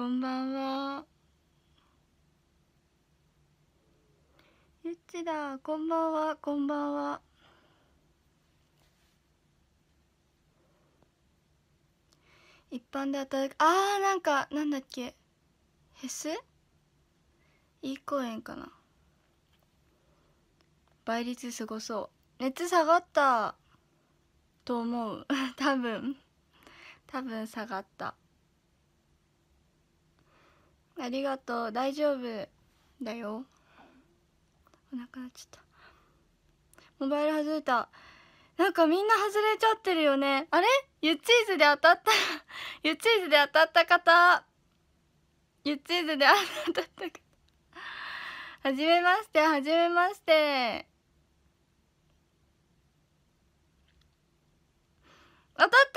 こんばんはゆっちだこんばんはこんばんは一般で働くああ、なんかなんだっけへす。いい公園かな倍率すごそう熱下がったと思う 多分多分下がったありがとう大丈夫だよお腹なっちゃったモバイル外れたなんかみんな外れちゃってるよねあれゆっちーずで当たった ゆっちーずで当たった方ゆっちーずで当たった方はじめましてはじめまして当たったよ本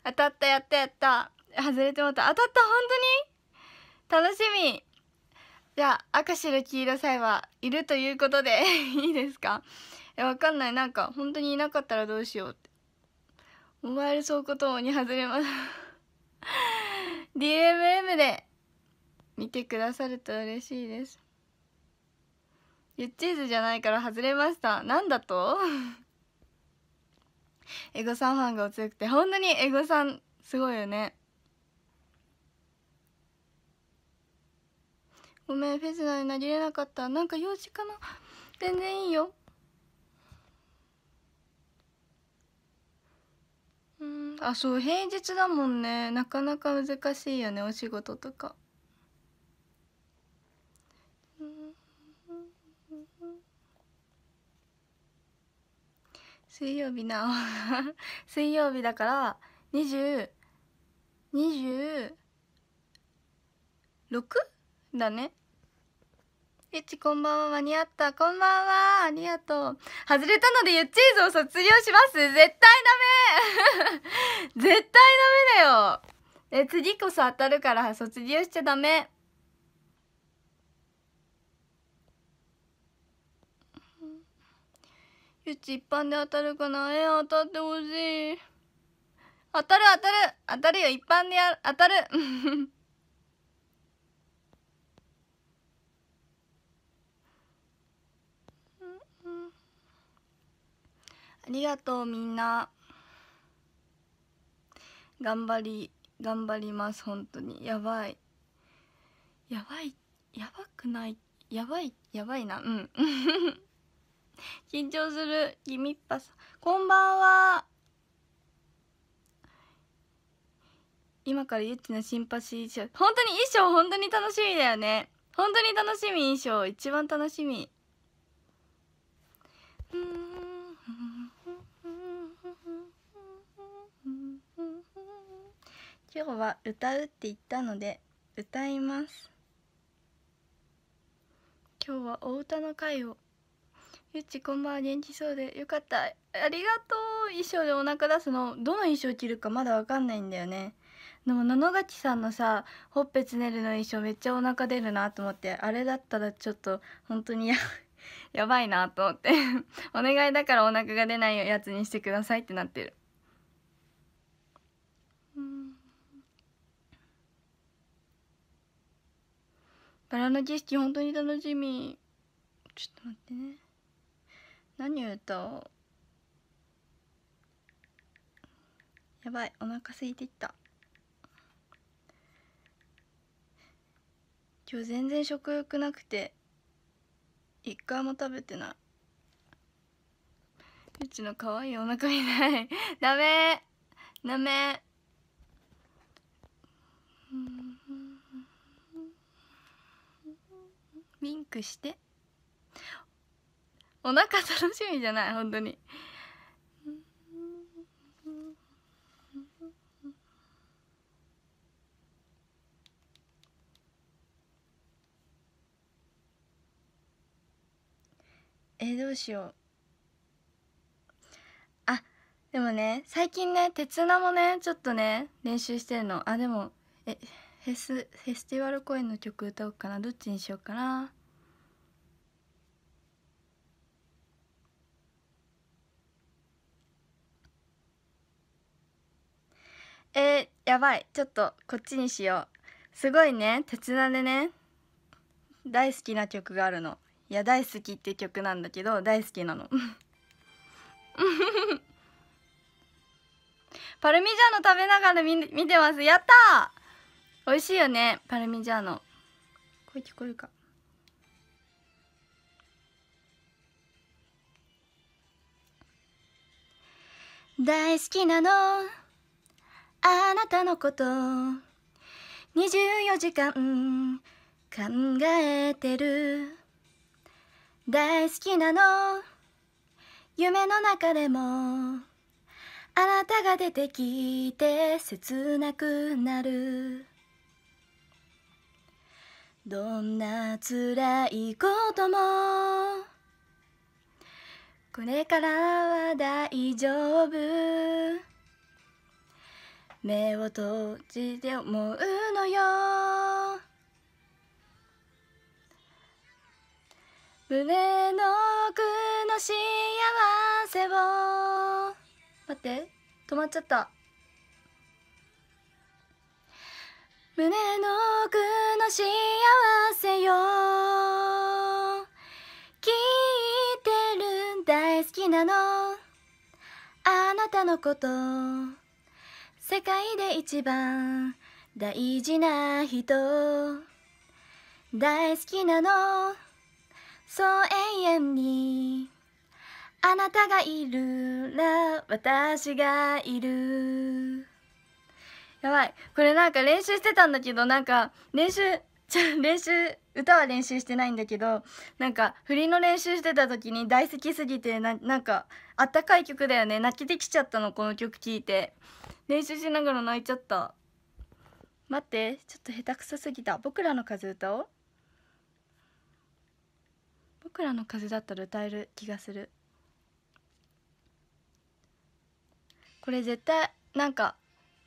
当やった当たったやったやった外れてもた当たった本当に楽しみじゃあ赤白黄色サイはいるということで いいですかえわかんないなんか本当にいなかったらどうしようってお前らそうこともに外れます DMM で見てくださると嬉しいですゆっちーずじゃないから外れましたなんだと エゴさんファンがお強くて本当にエゴさんすごいよねごめんフェスナになりれなかったなんか用事かな全然いいようんあそう平日だもんねなかなか難しいよねお仕事とか。水曜日な 水曜日だから20 26だねゆちこんばんは間に合ったこんばんはありがとう外れたのでゆっちーぞ、を卒業します絶対ダメ 絶対ダメだよえ次こそ当たるから卒業しちゃダメゆっち一般で当たるかなえー、当たってほしい当たる当たる当たるよ一般でや当たるありがとうみんな頑張り頑張ります本当にやばいやばいやばくないやばいやばいなうん 緊張するギミッパさんこんばんは今からゆっちのシンパシー衣装本当に衣装本当に楽しみだよね本当に楽しみ衣装一番楽しみ今日は歌うって言ったので歌います今日はお歌の会をゆっちこんばんは元気そうでよかったありがとう衣装でお腹出すのどの衣装着るかまだわかんないんだよねでも野々垣さんのさほっぺつねるの衣装めっちゃお腹出るなと思ってあれだったらちょっと本当にややばいなと思って お願いだからお腹が出ないやつにしてくださいってなってるバラの景色本当に楽しみちょっと待ってね何歌おうやばいお腹空いてきた今日全然食欲なくて一回も食べてないうちの可愛いお腹いないダメダメうんリンクしてお腹楽しみじゃない本当にえどうしようあでもね最近ね鉄菜もねちょっとね練習してるのあでもえフェスフェスティバル公演の曲歌おうかなどっちにしようかなえー、やばいちょっとこっちにしようすごいね手綱でね大好きな曲があるのいや大好きって曲なんだけど大好きなの パルミジャーノ食べながら見見てますやったー美味しいよねパルミジャーノ声聞こえるか大好きなのあなたのこと24時間考えてる大好きなの夢の中でもあなたが出てきて切なくなるどんな辛いこともこれからは大丈夫目を閉じて思うのよ胸の奥の幸せを待って止まっちゃった胸の奥の幸せよ聞いてる大好きなのあなたのこと世界で一番大事な人大好きなのそう永遠にあなたがいるら私がいるやばいこれなんか練習してたんだけどなんか練習じゃ練習歌は練習してないんだけどなんか振りの練習してた時に大好きすぎてななんかあったかい曲だよね泣けてきちゃったのこの曲聴いて練習しながら泣いちゃった待ってちょっと下手くそすぎた僕らの風歌を僕らの風だったら歌える気がするこれ絶対なんか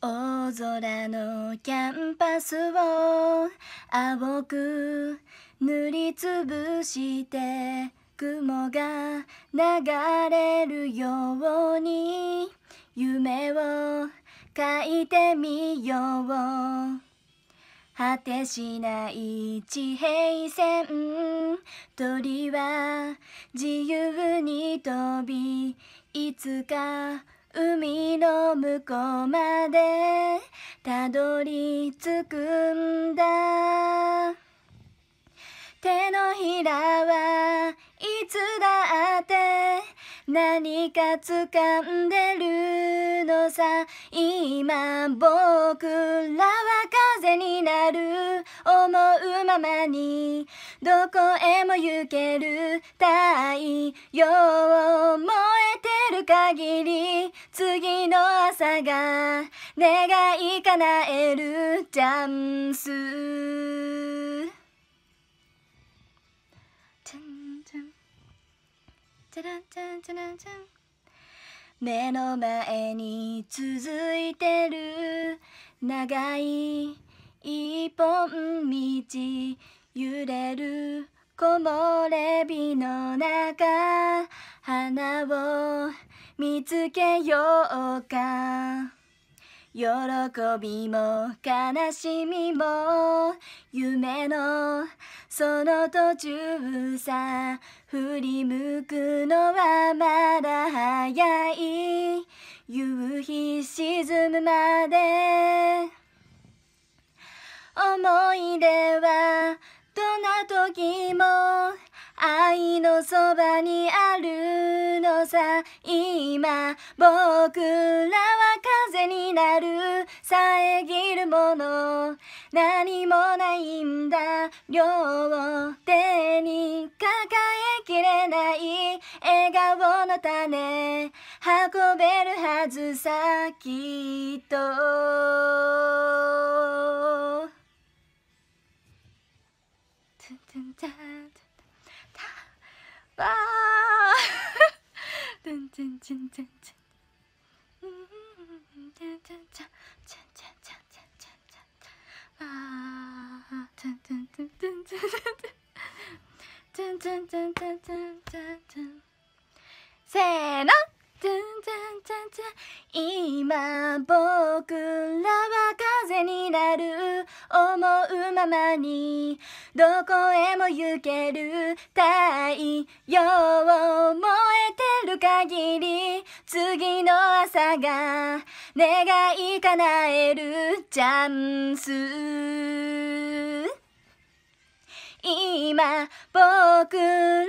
大空のキャンパスを青く塗りつぶして雲が流れるように夢を書いてみよう果てしない地平線鳥は自由に飛びいつか海の向こうまでたどり着くんだ手のひらはいつだって何か掴んでるのさ今僕らは風になる思うままにどこへも行ける太陽燃えてる限り次の朝が願い叶えるチャンスチャンチャンチャランチャンチャランチャン目の前に続いてる長い一本道揺れる木漏れ日の中花を見つけようか喜びも悲しみも夢のその途中さ振り向くのはまだ早い夕日沈むまで思い出は時も愛のそばにあるのさ今僕らは風になる遮るもの何もないんだ両手に抱えきれない笑顔の種運べるはずさきっとちゃんちゃんわあんちんんちんんちんんちんんちんんちんんちんんちんんちんんちんんちんんちんんちんんちんんちんちんんちんちんちんちんちんちんちんちんちんちんちんちんちんちんちんちんちん思うままにどこへも行ける太陽を燃えてる限り次の朝が願い叶えるチャンス今僕らは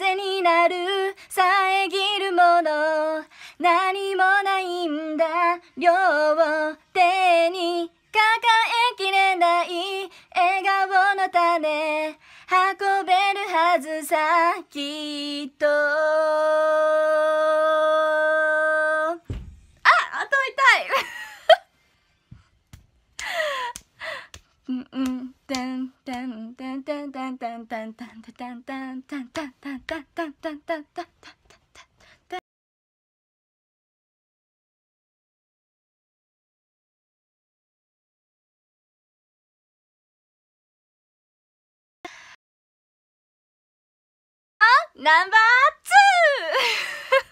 風になる遮るもの何もないんだ両らずさきっとあ頭痛い うんうんタンタンタンタンタンタンタンタンタンタンタンタンタンタンタンタンタンタンタンナンバ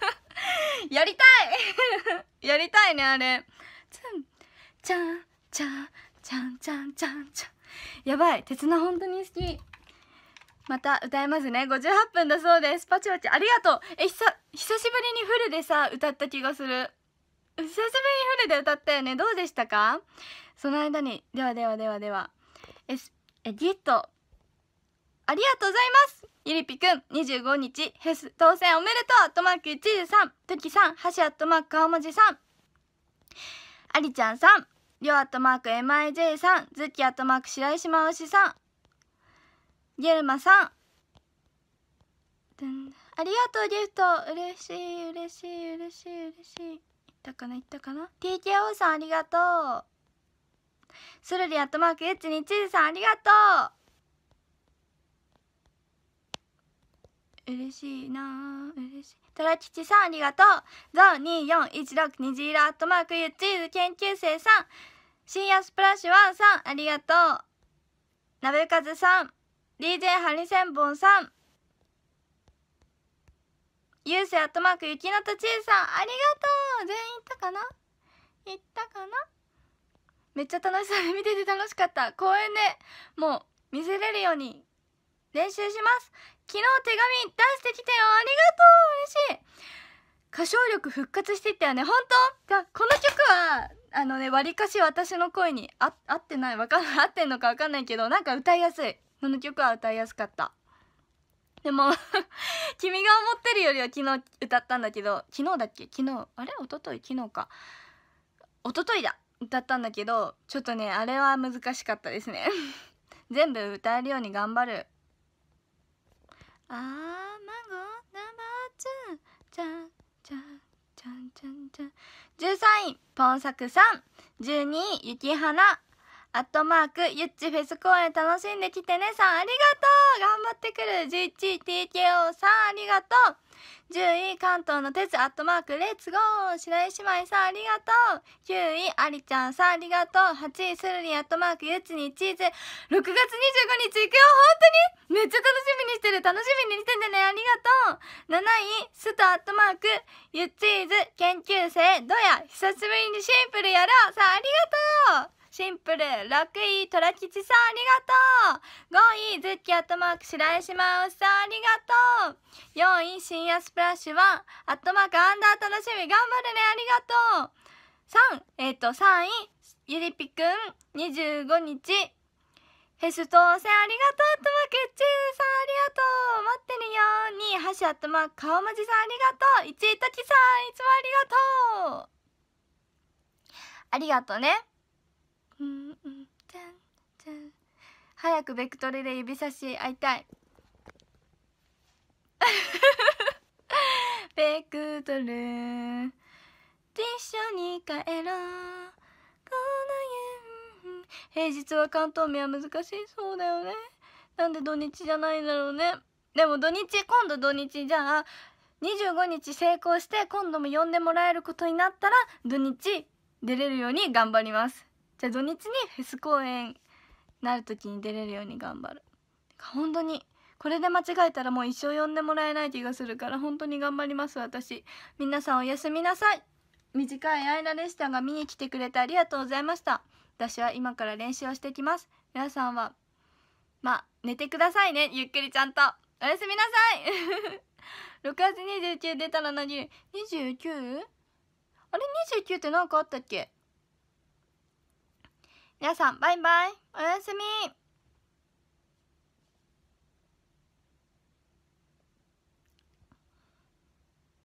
ーツー やりたい やりたいね、あれ。ちゃん、ちゃん、ちゃん、ちゃん、ちゃん、ちゃん。やばい、鉄の本当に好き。また歌えますね。58分だそうです。パチパチ、ありがとう。え、ひさ、久しぶりにフルでさ、歌った気がする。久しぶりにフルで歌ったよね。どうでしたかその間に、ではではではでは。え、エディットありがとうございますゆりぴくん25日フェス当選おめでとうとマーク1時さんときさんはしあとマーク青文字さんありちゃんさんりょうあとマーク MIJ さんずきあとマーク白石まおしさんゲルマさんありがとうギフト嬉しい嬉しい嬉しい嬉しいいったかないったかな TKO さんありがとうスルリアットマークチにチーズさんありがとう嬉しいな嬉しいトラ吉さんありがとうザ2416虹色アットマークユっチーズ研究生さん深夜スプラッシュワンさんありがとうなべかずさん DJ ハリセンボンさんユーせアットマーク雪のとちえさんありがとう全員行ったかな行ったかなめっちゃ楽しそう 見てて楽しかった公園でもう見せれるように練習します昨日手紙出してきてよありがとう嬉しい歌唱力復活していったよね本当じゃこの曲はあのねわりかし私の声に合ってないわかんない 合ってんのかわかんないけどなんか歌いやすいこの曲は歌いやすかったでも 君が思ってるよりは昨日歌ったんだけど昨日だっけ昨日あれ一昨日昨日か一昨日だ歌ったんだけどちょっとねあれは難しかったですね 全部歌えるように頑張るあーマンゴーナンバーツーャゃんじゃチャゃ13位ポンサクさん12位ゆきはなアットマーク、ゆっちフェス公演楽しんできてねさん、ありがとう頑張ってくる !11TKO さん、ありがとう10位、関東の鉄、アットマーク、レッツゴー白石麻衣さん、ありがとう !9 位、ありちゃんさん、ありがとう !8 位、するり、アットマーク、ゆっちにチーズ !6 月25日行くよ本当にめっちゃ楽しみにしてる楽しみにしててねありがとう !7 位、すとアットマーク、ゆっちーず、研究生、どや久しぶりにシンプルやろうさん、ありがとうシンプル、楽位、トラ吉さん、ありがとう !5 位、ズッキアットマーク、白石真央さん、ありがとう !4 位、深夜スプラッシュは、アットマーク、アンダー楽しみ、頑張るね、ありがとう !3、えっ、ー、と、3位、ゆりぴくん、25日、フェス当選ありがとうアットマークチーさんありがとう待ってるよに箸アットマーク顔文字さんありがとう一位ときさんいつもありがとうありがとうねうんうんじゃんじゃん早くベクトルで指差し会いたい ベクトル一緒に帰ろうこの家平日は関東名は難しいそうだよねなんで土日じゃないんだろうねでも土日今度土日じゃあ25日成功して今度も呼んでもらえることになったら土日出れるように頑張りますじゃあ土日にフェス公演なる時に出れるように頑張る本当にこれで間違えたらもう一生呼んでもらえない気がするから本当に頑張ります私皆さんおやすみなさい短い間でしたが見に来てくれてありがとうございました私は今から練習をしてきます皆さんはまあ寝てくださいねゆっくりちゃんとおやすみなさい6 月29出たら何 29? あれ29って何かあったっけ皆さんバイバイおやすみ